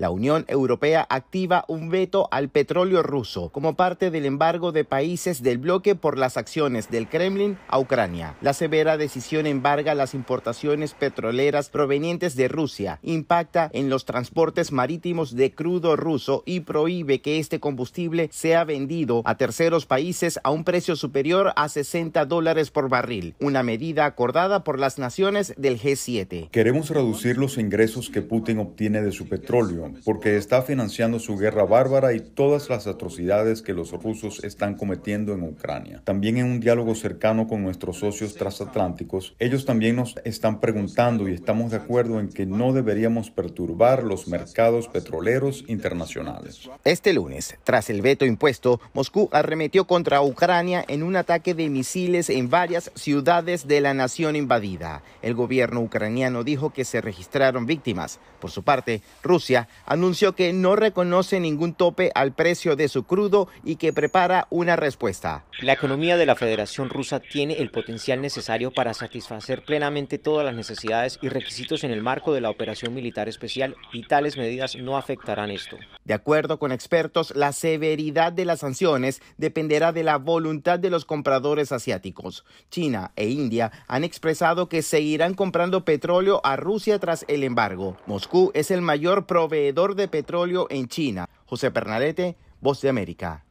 la Unión Europea activa un veto al petróleo ruso como parte del embargo de países del bloque por las acciones del Kremlin a Ucrania. La severa decisión embarga las importaciones petroleras provenientes de Rusia, impacta en los transportes marítimos de crudo ruso y prohíbe que este combustible sea vendido a terceros países a un precio superior a 60 dólares por barril, una medida acordada por las naciones del G7. Queremos reducir los ingresos que Putin obtiene de su petróleo porque está financiando su guerra bárbara y todas las atrocidades que los rusos están cometiendo en Ucrania. También en un diálogo cercano con nuestros socios transatlánticos, ellos también nos están preguntando y estamos de acuerdo en que no deberíamos perturbar los mercados petroleros internacionales. Este lunes, tras el veto impuesto, Moscú arremetió contra Ucrania en un ataque de misiles en varias ciudades de la nación invadida. El gobierno ucraniano dijo que se registraron víctimas. Por su parte, Rusia anunció que no reconoce ningún tope al precio de su crudo y que prepara una respuesta. La economía de la Federación Rusa tiene el potencial necesario para satisfacer plenamente todas las necesidades y requisitos en el marco de la operación militar especial y tales medidas no afectarán esto. De acuerdo con expertos, la severidad de las sanciones dependerá de la voluntad de los compradores asiáticos. China e India han expresado que seguirán comprando petróleo a Rusia tras el embargo. Moscú es el mayor proveedor de petróleo en China. José Pernalete, Voz de América.